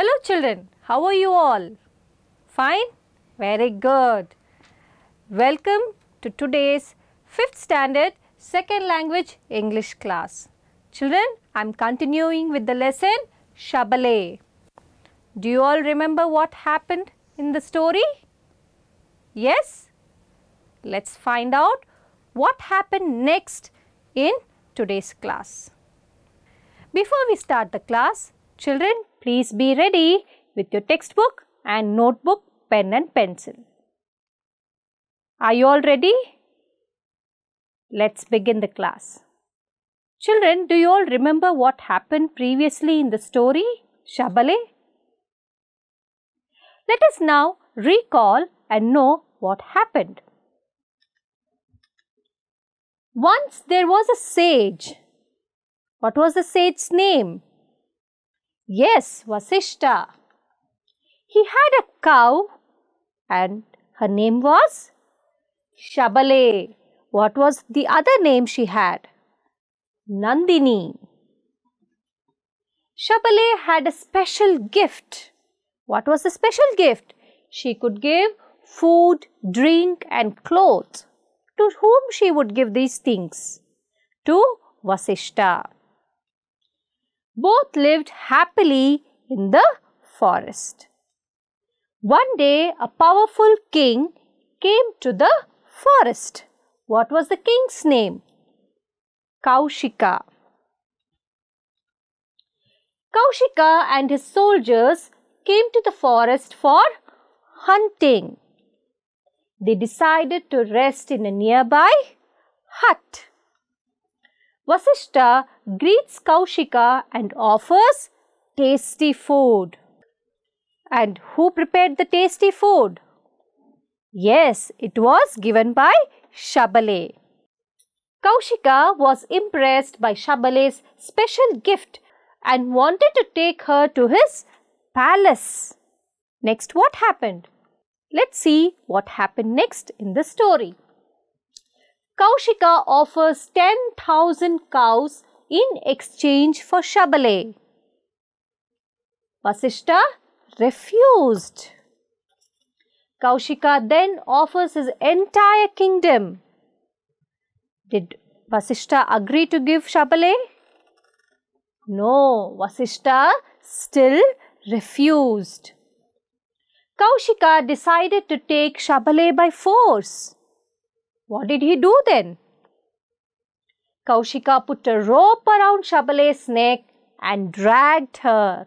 Hello children, how are you all? Fine? Very good. Welcome to today's 5th standard second language English class. Children, I am continuing with the lesson Shabale. Do you all remember what happened in the story? Yes? Let's find out what happened next in today's class. Before we start the class, Children, please be ready with your textbook and notebook, pen and pencil. Are you all ready? Let's begin the class. Children, do you all remember what happened previously in the story, Shabale? Let us now recall and know what happened. Once there was a sage. What was the sage's name? Yes, Vasishta. He had a cow and her name was Shabale. What was the other name she had? Nandini. Shabale had a special gift. What was the special gift? She could give food, drink and clothes. To whom she would give these things? To Vasishtha. Both lived happily in the forest. One day a powerful king came to the forest. What was the king's name? Kaushika. Kaushika and his soldiers came to the forest for hunting. They decided to rest in a nearby hut. Vasishta greets Kaushika and offers tasty food. And who prepared the tasty food? Yes, it was given by Shabale. Kaushika was impressed by Shabale's special gift and wanted to take her to his palace. Next, what happened? Let's see what happened next in the story. Kaushika offers 10,000 cows in exchange for Shabale. Vasishta refused. Kaushika then offers his entire kingdom. Did Vasishta agree to give Shabale? No, Vasishta still refused. Kaushika decided to take Shabale by force. What did he do then? Kaushika put a rope around Shabale's neck and dragged her.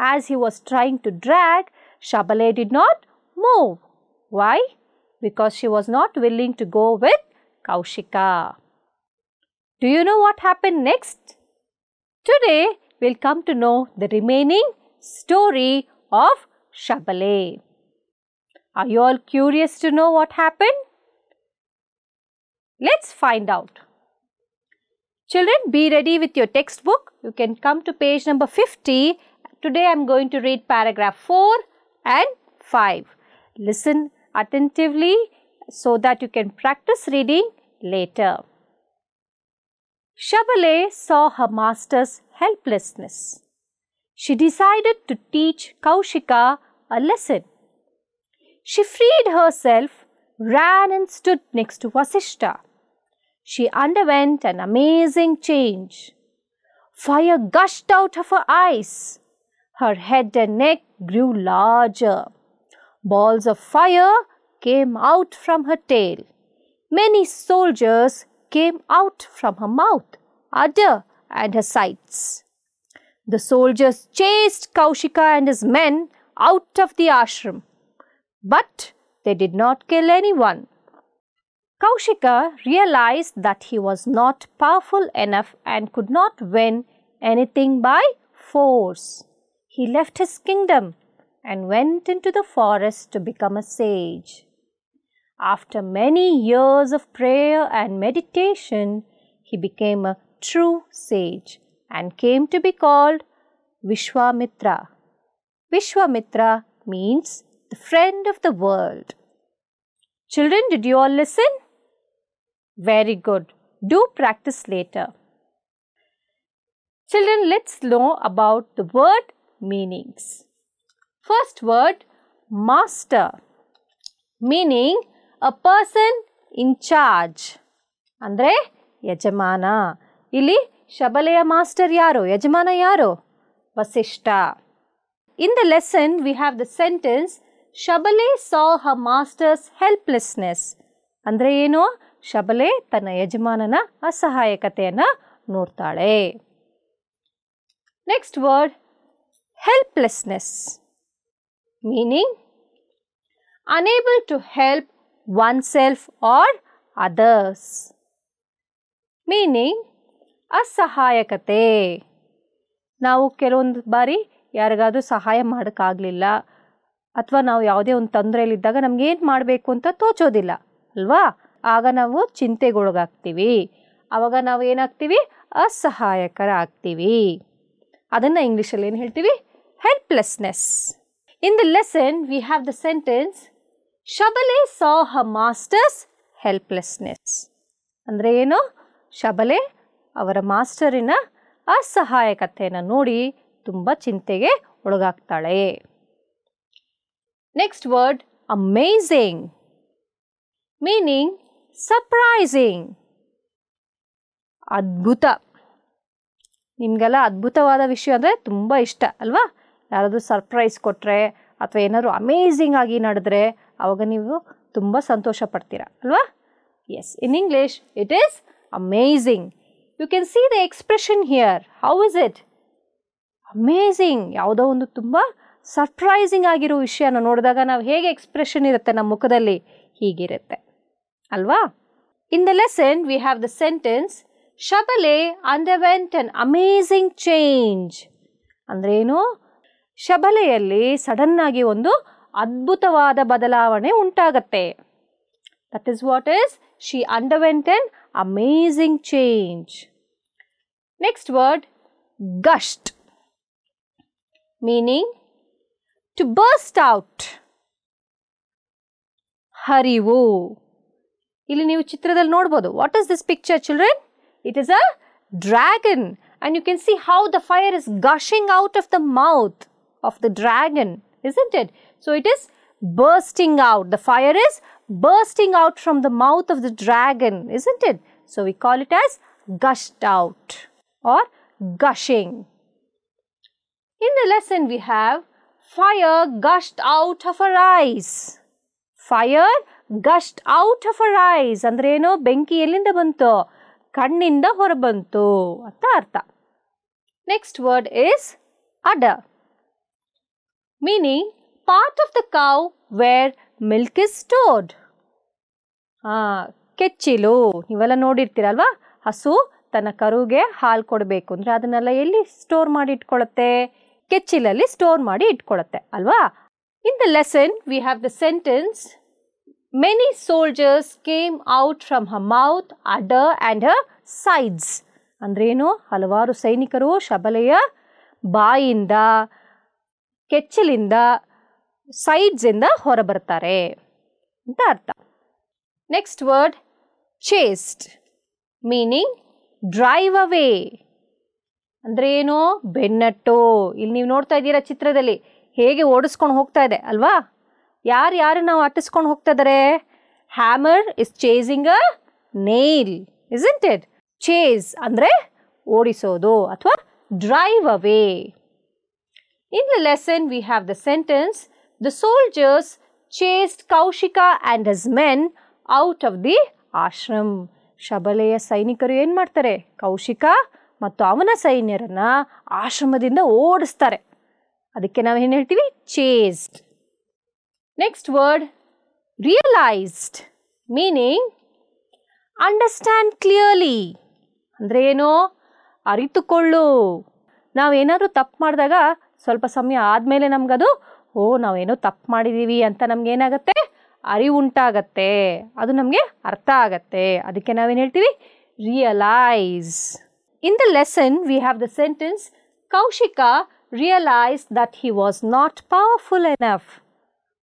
As he was trying to drag, Shabale did not move. Why? Because she was not willing to go with Kaushika. Do you know what happened next? Today, we'll come to know the remaining story of Shabale. Are you all curious to know what happened? Let's find out. Children, be ready with your textbook. You can come to page number 50. Today I am going to read paragraph 4 and 5. Listen attentively so that you can practice reading later. Shabale saw her master's helplessness. She decided to teach Kaushika a lesson. She freed herself, ran and stood next to Vasishtha. She underwent an amazing change. Fire gushed out of her eyes. Her head and neck grew larger. Balls of fire came out from her tail. Many soldiers came out from her mouth, udder, and her sides. The soldiers chased Kaushika and his men out of the ashram, but they did not kill anyone. Kaushika realized that he was not powerful enough and could not win anything by force. He left his kingdom and went into the forest to become a sage. After many years of prayer and meditation, he became a true sage and came to be called Vishwamitra. Vishwamitra means the friend of the world. Children, did you all listen? Very good. Do practice later. Children, let's know about the word meanings. First word, master, meaning a person in charge. Andre, Yajamana. Ili, Shabalaya master yaro, Yajamana yaro, Vasishta. In the lesson, we have the sentence, Shabale saw her master's helplessness. Andre, you ಶಬಲೆ ತನ್ನ ಯಜಮಾನನ ಅಸಹಾಯಕತೆಯನ್ನು ನೋಡ್ತಾಳೆ next word helplessness meaning unable to help oneself or others meaning ಅಸಹಾಯಕತೆ ನಾವು ಕೆಲವೊಂದು ಬಾರಿ ಯಾರಿಗಾದರೂ ಸಹಾಯ ಮಾಡೋಕ್ಕಾಗಲಿಲ್ಲ ಅಥವಾ ನಾವು ಯಾವುದೇ ಒಂದು ತೊಂದರೆಯಲ್ಲಿದ್ದಾಗ ನಮಗೇನು ಮಾಡಬೇಕು ಅಂತ ತೋಚೋದಿಲ್ಲ ಅಲ್ವಾ ಆಗ ನಾವು ಚಿಂತೆಗೊಳಗಾಗ್ತೀವಿ ಆವಾಗ ನಾವು ಏನಾಗ್ತೀವಿ ಅಸಹಾಯಕರ ಆಗ್ತೀವಿ ಅದನ್ನು ಇಂಗ್ಲೀಷಲ್ಲಿ ಏನು ಹೇಳ್ತೀವಿ helplessness in the lesson we have the sentence Shabale saw her masters helplessness ಅಂದರೆ ಏನು ಶಬಲೆ ಅವರ ಮಾಸ್ಟರಿನ ಅಸಹಾಯಕತೆಯನ್ನು ನೋಡಿ ತುಂಬ ಚಿಂತೆಗೆ ಒಳಗಾಗ್ತಾಳೆ next word amazing meaning surprising ಅದ್ಭುತ ನಿಮಗೆಲ್ಲ ಅದ್ಭುತವಾದ ವಿಷಯ ಅಂದರೆ ತುಂಬ ಇಷ್ಟ ಅಲ್ವಾ ಯಾರಾದರೂ ಸರ್ಪ್ರೈಸ್ ಕೊಟ್ಟರೆ ಅಥವಾ ಏನಾದರೂ ಅಮೇಝಿಂಗ್ ಆಗಿ ನಡೆದ್ರೆ ಆವಾಗ ನೀವು ತುಂಬ ಸಂತೋಷ ಪಡ್ತೀರಾ ಅಲ್ವಾ yes in English it is amazing you can see the expression here how is it amazing ಯಾವುದೋ ಒಂದು ತುಂಬ ಸರ್ಪ್ರೈಸಿಂಗ್ ಆಗಿರೋ ವಿಷಯನ ನೋಡಿದಾಗ ನಾವು ಹೇಗೆ ಎಕ್ಸ್ಪ್ರೆಷನ್ ಇರುತ್ತೆ ನಮ್ಮ ಮುಖದಲ್ಲಿ ಹೀಗಿರುತ್ತೆ Alva? In the lesson, we have the sentence, Shabale underwent an amazing change. Andreno? Shabaleyalli sadannagi ondu adbutavada badalavane untagatte. That is what is, she underwent an amazing change. Next word, gushed. Meaning, to burst out. wo. ಇಲ್ಲಿ ನೀವು ಚಿತ್ರದಲ್ಲಿ ನೋಡ್ಬೋದು what is this picture children it is a dragon and you can see how the fire is gushing out of the mouth of the dragon is it it so it is bursting out. The fire is bursting out from the mouth of the dragon, isn't it? So we call it as gushed out or gushing. In the lesson we have fire gushed out of her eyes. Fire gushed out of a eyes ಅಂದ್ರೆ ಏನೋ ಬೆಂಕಿ ಎಲ್ಲಿಂದ ಬಂತು ಕಣ್ಣಿಂದ ಹೊರಬಂತು ಅಂತ ಅರ್ಥ next word is udder meaning part of the cow where milk is stored ಕೆಚ್ಚಿಲು ನೀವೆಲ್ಲ ನೋಡಿರ್ತೀರಲ್ವಾ ಹಸು ತನ್ನ ಕರುಗೆ ಹಾಲು ಕೊಡಬೇಕು ಅಂದರೆ ಅದನ್ನೆಲ್ಲ ಎಲ್ಲಿ ಸ್ಟೋರ್ ಮಾಡಿ ಇಟ್ಕೊಳತ್ತೆ ಕೆಚ್ಚಿಲಲ್ಲಿ ಸ್ಟೋರ್ ಮಾಡಿ ಇಟ್ಕೊಳತ್ತೆ ಅಲ್ವಾ in the lesson we have the sentence Many soldiers came out from her mouth, udder and her sides. ಅಂದ್ರೇನು ಹಲವಾರು ಸೈನಿಕರು ಶಬಲೆಯ ಬಾಯಿಂದ ಕೆಚ್ಚಲಿಂದ ಸೈಡ್ಸಿಂದ ಹೊರಬರ್ತಾರೆ ಅಂತ ಅರ್ಥ next word chased meaning drive away ಅಂದರೆ ಏನು ಬೆನ್ನಟ್ಟು ಇಲ್ಲಿ ನೀವು ನೋಡ್ತಾ ಇದ್ದೀರಾ ಚಿತ್ರದಲ್ಲಿ ಹೇಗೆ ಓಡಿಸ್ಕೊಂಡು ಹೋಗ್ತಾ ಇದೆ ಅಲ್ವಾ ಯಾರು ಯಾರು ನಾವು ಅಟ್ಟಿಸ್ಕೊಂಡು ಹೋಗ್ತಾ ಇದ್ದಾರೆ hammer is chasing a nail isn't it chase ಅಂದರೆ ಓಡಿಸೋದು ಅಥವಾ drive away in the lesson we have the sentence the soldiers chased Kaushika and his men out of the ashram ಶಬಲೆಯ ಸೈನಿಕರು ಏನು ಮಾಡ್ತಾರೆ ಕೌಶಿಕ ಮತ್ತು ಅವನ ಸೈನ್ಯರನ್ನು ಆಶ್ರಮದಿಂದ ಓಡಿಸ್ತಾರೆ ಅದಕ್ಕೆ ನಾವು ಏನು ಹೇಳ್ತೀವಿ chased next word realised meaning understand clearly ಅಂದರೆ ಏನು ಅರಿತುಕೊಳ್ಳು ನಾವೇನಾದರೂ ತಪ್ಪು ಮಾಡಿದಾಗ ಸ್ವಲ್ಪ ಸಮಯ ಆದಮೇಲೆ ನಮಗದು ಓ ನಾವೇನೋ ತಪ್ಪು ಮಾಡಿದ್ದೀವಿ ಅಂತ ನಮಗೇನಾಗತ್ತೆ ಅರಿವುಂಟಾಗತ್ತೆ ಅದು ನಮಗೆ ಅರ್ಥ ಆಗತ್ತೆ ಅದಕ್ಕೆ ನಾವೇನು ಹೇಳ್ತೀವಿ realise in the lesson we have the sentence Kaushika realise that he was not powerful enough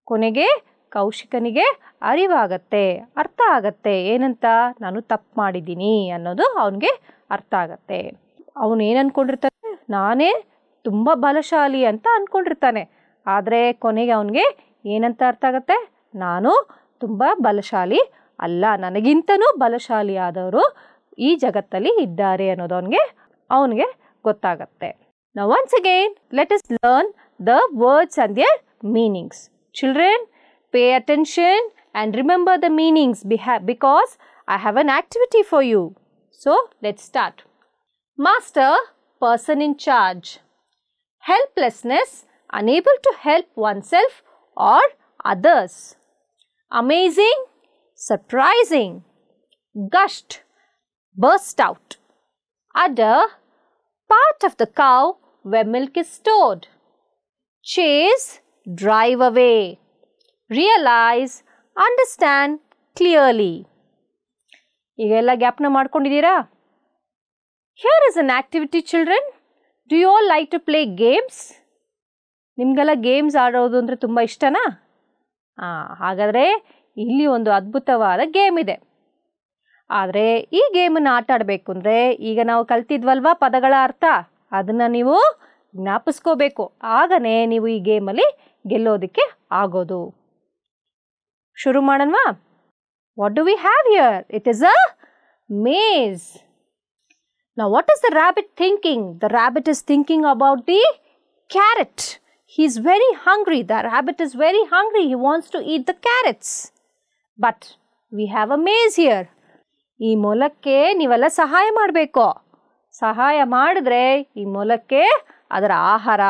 ಕೊನೆಗೆ ಕೌಶಿಕನಿಗೆ ಅರಿವಾಗತ್ತೆ ಅರ್ಥ ಆಗತ್ತೆ ಏನಂತ ನಾನು ತಪ್ಪು ಮಾಡಿದ್ದೀನಿ ಅನ್ನೋದು ಅವನಿಗೆ ಅರ್ಥ ಆಗತ್ತೆ ಅವನು ಏನು ನಾನೇ ತುಂಬ ಬಲಶಾಲಿ ಅಂತ ಅಂದ್ಕೊಂಡಿರ್ತಾನೆ ಆದರೆ ಕೊನೆಗೆ ಅವನಿಗೆ ಏನಂತ ಅರ್ಥ ಆಗತ್ತೆ ನಾನು ತುಂಬ ಬಲಶಾಲಿ ಅಲ್ಲ ನನಗಿಂತನೂ ಬಲಶಾಲಿಯಾದವರು ಈ ಜಗತ್ತಲ್ಲಿ ಇದ್ದಾರೆ ಅನ್ನೋದು ಅವನಿಗೆ ಅವನಿಗೆ ಗೊತ್ತಾಗತ್ತೆ ನಾವು once again let us learn the words and their meanings Children, pay attention and remember the meanings because I have an activity for you. So, let's start. Master, person in charge. Helplessness, unable to help oneself or others. Amazing, surprising. Gushed, burst out. Udder, part of the cow where milk is stored. Chase, drive away, realize, understand clearly. ಈಗೆಲ್ಲ ಗ್ಯಾಪ್ನ ಮಾಡ್ಕೊಂಡಿದ್ದೀರಾ here is an activity children do you all like to play games ನಿಮಗೆಲ್ಲ games ಆಡೋದು ಅಂದರೆ ತುಂಬ ಇಷ್ಟನಾ ಹಾಂ ಹಾಗಾದರೆ ಇಲ್ಲಿ ಒಂದು ಅದ್ಭುತವಾದ ಗೇಮ್ ಇದೆ ಆದರೆ ಈ ಗೇಮನ್ನು ಆಟ ಆಡಬೇಕು ಅಂದರೆ ಈಗ ನಾವು ಕಲ್ತಿದ್ವಲ್ವಾ ಪದಗಳ ಅರ್ಥ ಅದನ್ನು ನೀವು ಜ್ಞಾಪಿಸ್ಕೋಬೇಕು ಆಗನೇ ನೀವು ಈ ಗೇಮಲ್ಲಿ ಗೆಲ್ಲೋದಕ್ಕೆ ಆಗೋದು ಶುರು ಮಾಡೋಣವಾ what do we have here it is a maze Now, what is the rabbit thinking? The rabbit is thinking about the carrot. He is very hungry. The rabbit is very hungry. He wants to eat the carrots. But we have a maze here. ಈ ಮೂಲಕ್ಕೆ ನೀವೆಲ್ಲ ಸಹಾಯ ಮಾಡಬೇಕು ಸಹಾಯ ಮಾಡಿದ್ರೆ ಈ ಮೂಲಕ್ಕೆ ಅದರ ಆಹಾರ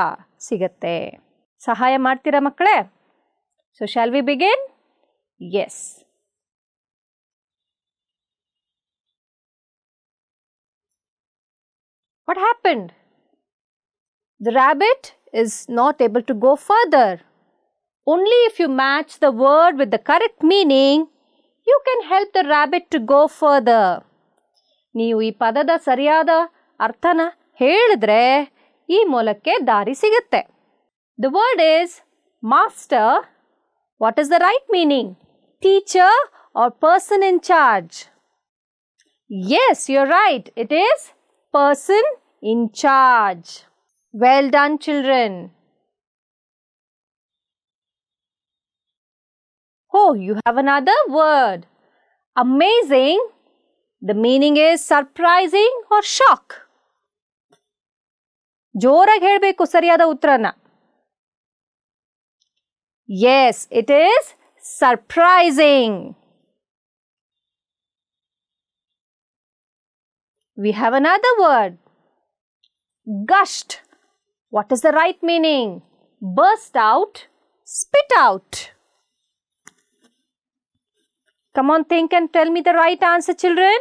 ಸಿಗತ್ತೆ ಸಹಾಯ ಮಾಡ್ತೀರಾ ಮಕ್ಕಳೇ so shall we begin yes what happened the rabbit is not able to go further only if you match the word with the correct meaning you can help the rabbit to go further ನೀವು ಈ ಪದದ ಸರಿಯಾದ ಅರ್ಥನ ಹೇಳಿದ್ರೆ ಈ ಮೂಲಕ್ಕೆ ದಾರಿ ಸಿಗುತ್ತೆ The word is master. What is the right meaning? Teacher or person in charge? Yes, you're right. It is person in charge. Well done, children. Oh, you have another word. Amazing. The meaning is surprising or shock. ಜೋರಾಗಿ ಹೇಳಬೇಕು ಸರಿಯಾದ ಉತ್ತರನ Yes, it is surprising. We have another word, gushed. What is the right meaning? Burst out, spit out. Come on, think and tell me the right answer, children.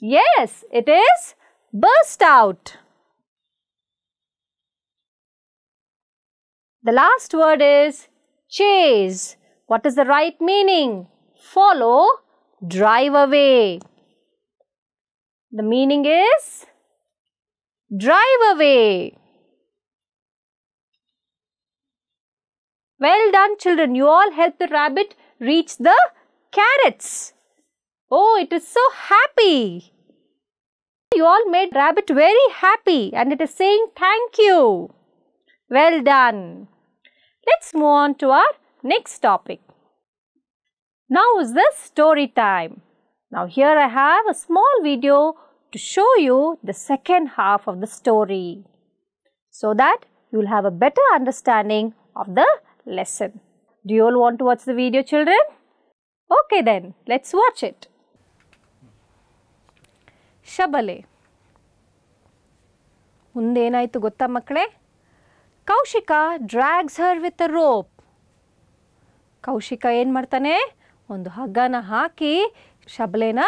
Yes, it is burst out. The last word is chase. What is the right meaning? Follow, drive away. The meaning is drive away. Well done children, you all helped the rabbit reach the carrots. Oh, it is so happy. You all made rabbit very happy and it is saying thank you. Well done. Let's move on to our next topic. Now is the story time. Now here I have a small video to show you the second half of the story so that you will have a better understanding of the lesson. Do you all want to watch the video children? Okay then, let's watch it. ಶಬಲೆ ಮುಂದೇನಾಯಿತು ಗೊತ್ತಾ ಮಕ್ಕಳೇ Kaushika drags her with a rope Kaushika ಏನು ಮಾಡ್ತಾನೆ ಒಂದು ಹಗ್ಗನ ಹಾಕಿ ಶಬಲೇನ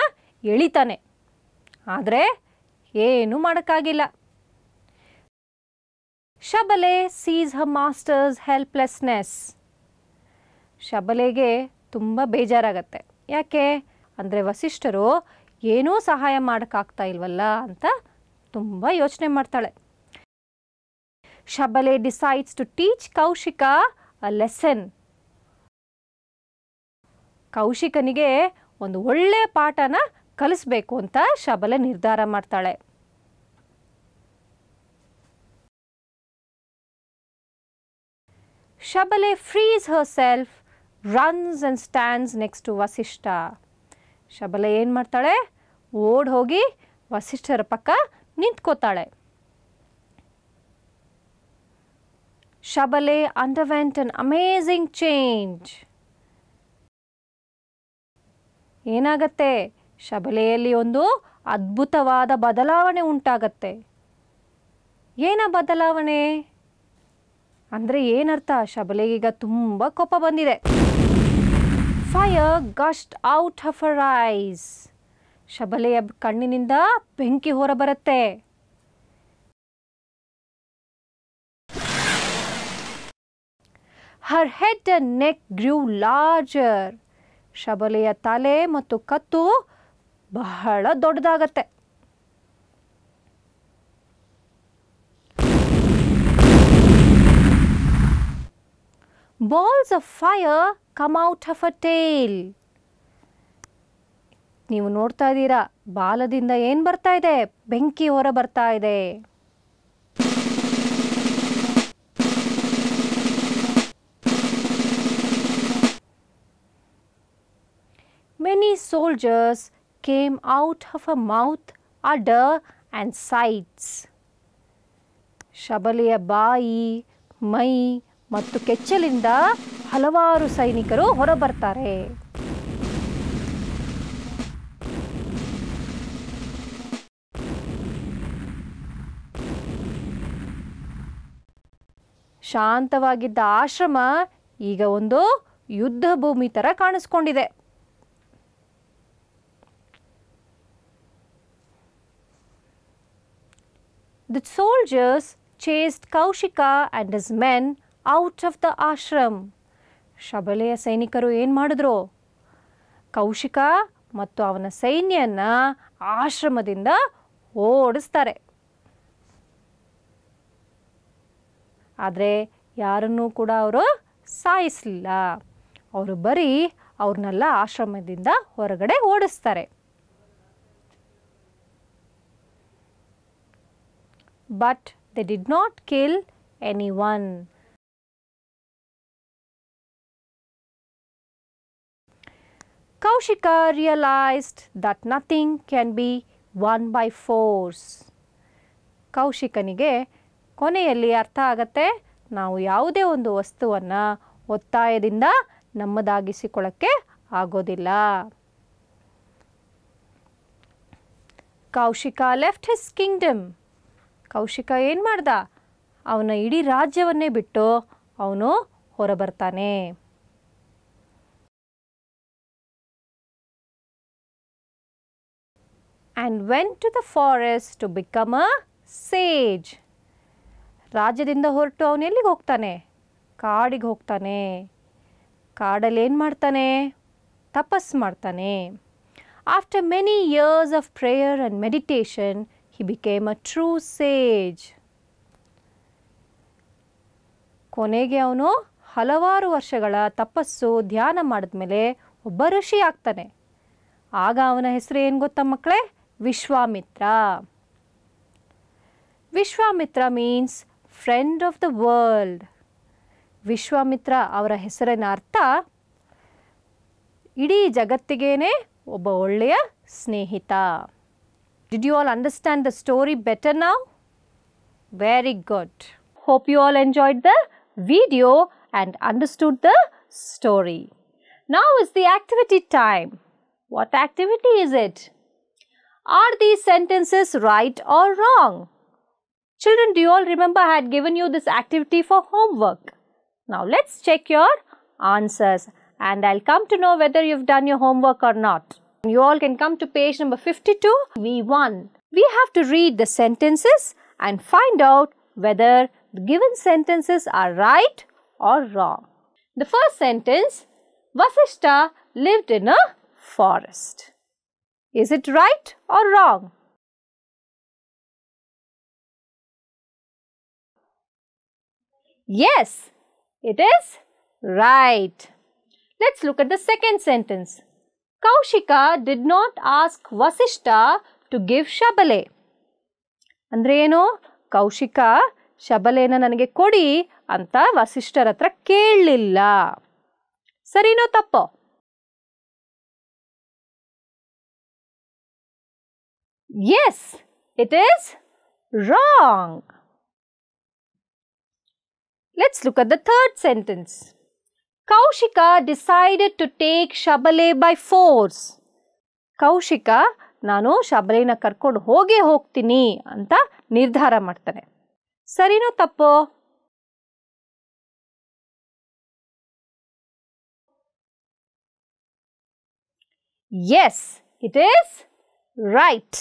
ಎಳಿತಾನೆ ಆದರೆ ಏನು ಮಾಡೋಕ್ಕಾಗಿಲ್ಲ Shabale sees her masters helplessness ಶಬಲೆಗೆ ತುಂಬ ಬೇಜಾರಾಗತ್ತೆ ಯಾಕೆ ಅಂದರೆ ವಸಿಷ್ಠರು ಏನೂ ಸಹಾಯ ಮಾಡೋಕ್ಕಾಗ್ತಾ ಇಲ್ವಲ್ಲ ಅಂತ ತುಂಬ ಯೋಚನೆ ಮಾಡ್ತಾಳೆ Shabale decides to teach Kaushika a lesson ಕೌಶಿಕನಿಗೆ ಒಂದು ಒಳ್ಳೆಯ ಪಾಠನ ಕಲಿಸ್ಬೇಕು ಅಂತ ಶಬಲೆ ನಿರ್ಧಾರ ಮಾಡ್ತಾಳೆ Shabale frees herself runs and stands next to Vasishtha Shabale ಏನು ಮಾಡ್ತಾಳೆ ಓಡ್ ಹೋಗಿ ವಸಿಷ್ಠರ ಪಕ್ಕ ನಿಂತ್ಕೋತಾಳೆ Shabale underwent an amazing change. ಏನಾಗತ್ತೆ ಶಬಲೆಯಲ್ಲಿ ಒಂದು ಅದ್ಭುತವಾದ ಬದಲಾವಣೆ ಉಂಟಾಗತ್ತೆ ಏನ ಬದಲಾವಣೆ ಅಂದರೆ ಏನರ್ಥ ಶಬಲೆಗೀಗ ತುಂಬ ಕೋಪ ಬಂದಿದೆ fire gushed out of her eyes ಶಬಲೆಯ ಕಣ್ಣಿನಿಂದ ಬೆಂಕಿ ಹೊರಬರುತ್ತೆ her head neck grew larger ಶಬಲೆಯ ತಲೆ ಮತ್ತು ಕತ್ತು ಬಹಳ ದೊಡ್ಡದಾಗತ್ತೆ balls of fire come out of a tail ನೀವು ನೋಡ್ತಾ ಇದ್ದೀರಾ ಬಾಲದಿಂದ ಏನು ಬರ್ತಾ ಇದೆ ಬೆಂಕಿ ಹೊರ ಬರ್ತಾ ಇದೆ Many soldiers came out of her mouth, udder and sides. ಶಬಲೆಯ ಬಾಯಿ ಮೈ ಮತ್ತು ಕೆಚ್ಚಲಿಂದ ಹಲವಾರು ಸೈನಿಕರು ಹೊರಬರ್ತಾರೆ ಶಾಂತವಾಗಿದ್ದ ಆಶ್ರಮ ಈಗ ಒಂದು ಯುದ್ಧ ಭೂಮಿ ಥರ ಕಾಣಿಸ್ಕೊಂಡಿದೆ The soldiers chased Kaushika and his men out of the ashram ಶಬಲೆಯ ಸೈನಿಕರು ಏನು ಮಾಡಿದ್ರು ಕೌಶಿಕ ಮತ್ತು ಅವನ ಸೈನ್ಯನ ಆಶ್ರಮದಿಂದ ಓಡಿಸ್ತಾರೆ ಆದರೆ ಯಾರನ್ನೂ ಕೂಡ ಅವರು ಸಾಯಿಸಲಿಲ್ಲ ಅವರು ಬರೀ ಅವ್ರನ್ನೆಲ್ಲ ಆಶ್ರಮದಿಂದ ಹೊರಗಡೆ ಓಡಿಸ್ತಾರೆ but they did not kill anyone. Kaushika realized that nothing can be won by force. Kaushika nige kone yalli artha agate naavu yavude ondu vastuvanna ottayadinda nammadagisikolakke agodilla. Kaushika left his kingdom Kaushika ಏನು ಮಾಡ್ದ ಅವನ ಇಡೀ ರಾಜ್ಯವನ್ನೇ ಬಿಟ್ಟು ಅವನು ಹೊರಬರ್ತಾನೆ and went to the forest to become a sage ರಾಜ್ಯದಿಂದ ಹೊರಟು ಅವನು ಎಲ್ಲಿಗೆ ಹೋಗ್ತಾನೆ ಕಾಡಿಗೆ ಹೋಗ್ತಾನೆ ಕಾಡಲ್ಲಿ ಏನು ಮಾಡ್ತಾನೆ ತಪಸ್ ಮಾಡ್ತಾನೆ after many years of prayer and meditation He became a true sage. ಕೊನೆಗೆ ಅವನು ಹಲವಾರು ವರ್ಷಗಳ ತಪಸ್ಸು ಧ್ಯಾನ ಮಾಡಿದ್ಮೇಲೆ ಒಬ್ಬ ಋಷಿ ಆಗ್ತಾನೆ ಆಗ ಅವನ ಹೆಸರು ಏನು ಗೊತ್ತಾ ಮಕ್ಕಳೇ Vishwamitra Vishwamitra means friend of the world Vishwamitra ಅವರ ಹೆಸರಿನ ಅರ್ಥ ಇಡೀ ಜಗತ್ತಿಗೇನೆ ಒಬ್ಬ ಒಳ್ಳೆಯ ಸ್ನೇಹಿತ Did you all understand the story better now? Very good. Hope you all enjoyed the video and understood the story. Now is the activity time. What activity is it? Are these sentences right or wrong? Children, do you all remember I had given you this activity for homework? Now let's check your answers and I'll come to know whether you've done your homework or not. You all can come to page number 52, V1. We have to read the sentences and find out whether the given sentences are right or wrong. The first sentence, Vasishta lived in a forest. Is it right or wrong? Yes, it is right. Let's look at the second sentence. Kaushika did not ask Vasishtha to give Shabale ಅಂದ್ರೆ ಏನು ಕೌಶಿಕ ಶಬಲೆನ ನನಗೆ ಕೊಡಿ ಅಂತ ವಸಿಷ್ಠರ ಹತ್ರ ಕೇಳಲಿಲ್ಲ ಸರಿನೋ ತಪ್ಪೋ yes it is wrong let's look at the third sentence Kaushika decided to take Shabale by force Kaushika ನಾನು ಶಬಲೇನ ಕರ್ಕೊಂಡು ಹೋಗೇ ಹೋಗ್ತೀನಿ ಅಂತ ನಿರ್ಧಾರ ಮಾಡ್ತಾನೆ ಸರಿನೋ ತಪ್ಪು yes it is right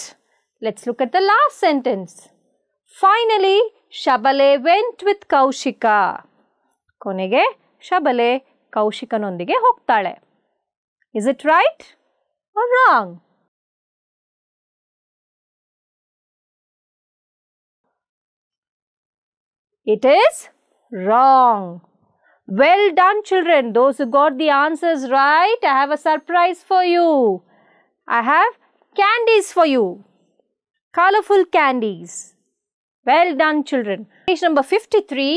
let's look at the last sentence finally Shabale went with Kaushika ಕೊನೆಗೆ ಶಬಲೆ ಕೌಶಿಕನೊಂದಿಗೆ ಹೋಗ್ತಾಳೆ is it right or wrong It is wrong. Well done children. Those who got the answers right, I have a surprise for you. I have candies for you. Colorful candies. Well done children. Page number 53,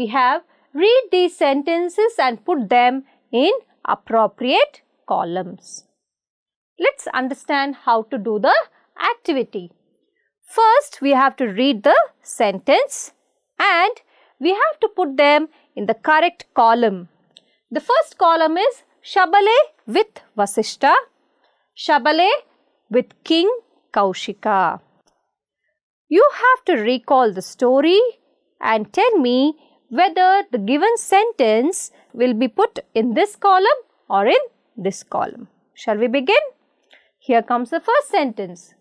we have read these sentences and put them in appropriate columns. Let's understand how to do the activity. First, we have to read the sentence and we have to put them in the correct column. The first column is Shabale with Vasishta, Shabale with King Kaushika. You have to recall the story and tell me whether the given sentence will be put in this column or in this column. Shall we begin? Here comes the first sentence.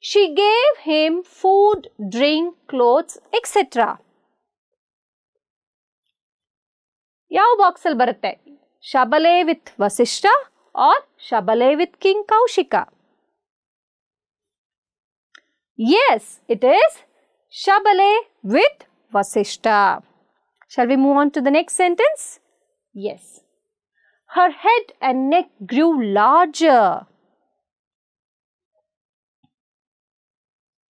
She gave him food, drink, clothes, etc. Yau boxal ಬರುತ್ತೆ Shabale with Vasishtha or Shabale with King Kaushika? Yes, it is Shabale with with Shall we move on to the next sentence? Yes. Her head and neck grew larger.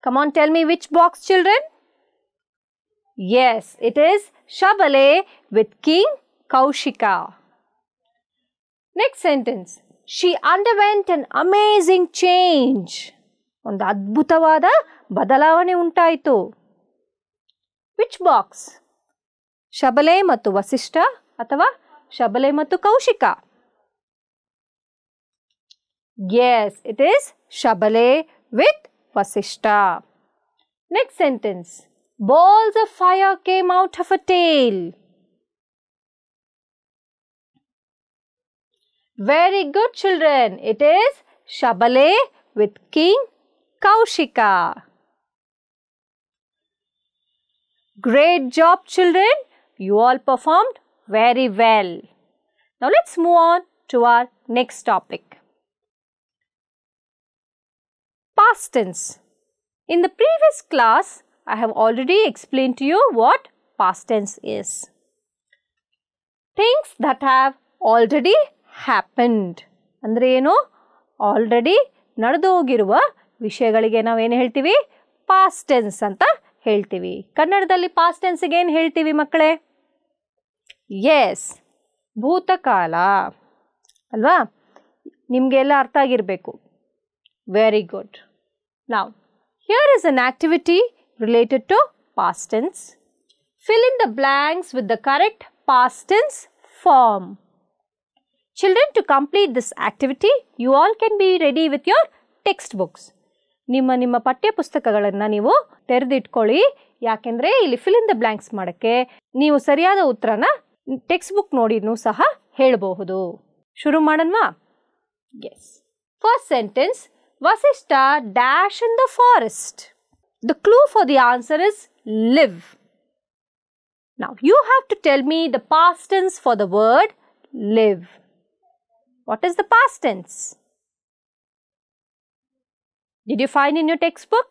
Come on, tell me which box, children? Yes, it is Shabale with King Kaushika. Next sentence. She underwent an amazing change. ಒಂದು ಅದ್ಭುತವಾದ badalavane ಉಂಟಾಯಿತು Which box? ಶಬಲೆ ಮತ್ತು ವಸಿಷ್ಠ ಅಥವಾ ಶಬಲೆ ಮತ್ತು Kaushika yes it is Shabale with Vasishtha next sentence balls of fire came out of a tail Very good children. It is Shabale with King Kaushika. Great job children. You all performed very well. Now let's move on to our next topic. Past tense. In the previous class, I have already explained to you what past tense is. Things that have already happened. ಅಂದರೆ already already ನಡೆದು ಹೋಗಿರುವ na vene ಹೇಳ್ತೀವಿ past tense ಅಂತ ಹೇಳ್ತೀವಿ ಕನ್ನಡದಲ್ಲಿ past tense again ಹೇಳ್ತೀವಿ ಮಕ್ಕಳೇ S ಭೂತಕಾಲ ಅಲ್ವಾ ನಿಮಗೆಲ್ಲ ಅರ್ಥ ಆಗಿರಬೇಕು ವೆರಿ ಗುಡ್ ನಾವು here is an activity related to past tense fill in the blanks with the correct past tense form children to complete this activity you all can be ready with with textbooks ನಿಮ್ಮ ನಿಮ್ಮ ಪಠ್ಯ ಪುಸ್ತಕಗಳನ್ನು ನೀವು ತೆರೆದಿಟ್ಕೊಳ್ಳಿ ಯಾಕೆಂದರೆ ಇಲ್ಲಿ fill in the blanks ಮಾಡೋಕ್ಕೆ ನೀವು ಸರಿಯಾದ ಉತ್ತರನ ಟೆಕ್ಸ್ಟ್ ಬುಕ್ ನೋಡಿನೂ ಸಹ ಹೇಳಬಹುದು ಶುರು ಮಾಡನ್ವಾ yes first sentence Vasishtha dash in the forest the clue for the answer is live ನಾವು you have to tell me the past tense for the word live. What is the past tense? Did you find in your textbook?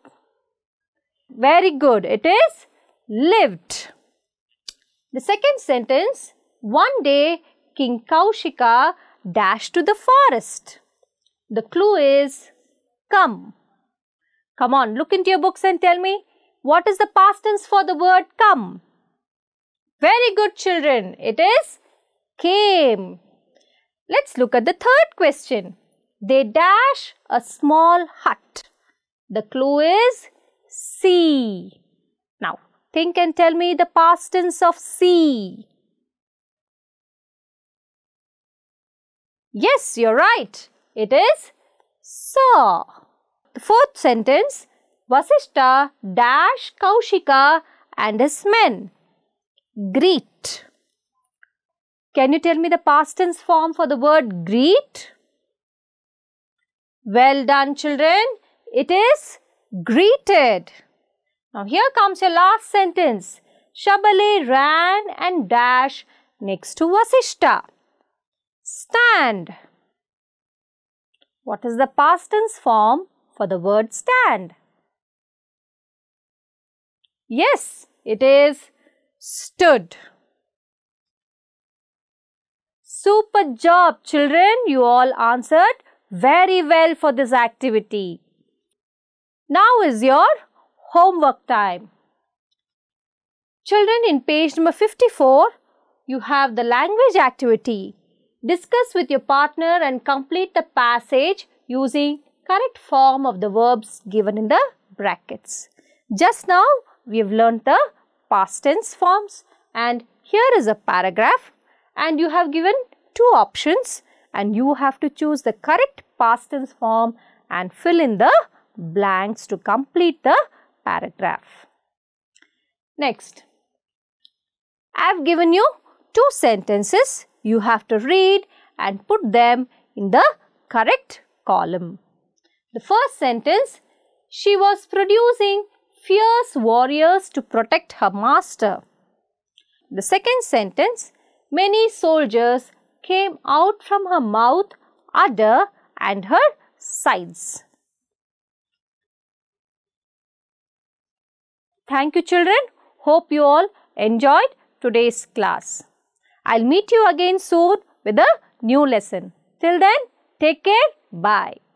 Very good. It is lived. The second sentence, one day King Kaushika dashed to the forest. The clue is come. Come on, look into your books and tell me what is the past tense for the word come? Very good children, it is came. Let's look at the third question. They dash a small hut. The clue is see. Now, Think and tell me the past tense of see. Yes, you're right. It is saw. The fourth sentence, Vasishta dash Kaushika and his men. Greet. Can you tell me the past tense form for the word greet? Well done children. It is greeted. Now here comes your last sentence. Shabale ran and dash next to Vasishta. Stand. What is the past tense form for the word stand? Yes, it is stood. Super job children, you all answered very well for this activity. Now is your homework time. Children, in page number 54, you have the language activity. Discuss with your partner and complete the passage using correct form of the verbs given in the brackets. Just now, we have learned the past tense forms and here is a paragraph and you have given two options and you have to choose the correct past tense form and fill in the blanks to complete the paragraph. Next, I have given you two sentences. You have to read and put them in the correct column. The first sentence, she was producing fierce warriors to protect her master. The second sentence, many soldiers came out from her mouth, udder and her sides. Thank you children. Hope you all enjoyed today's class. I'll meet you again soon with a new lesson. Till then, take care. Bye.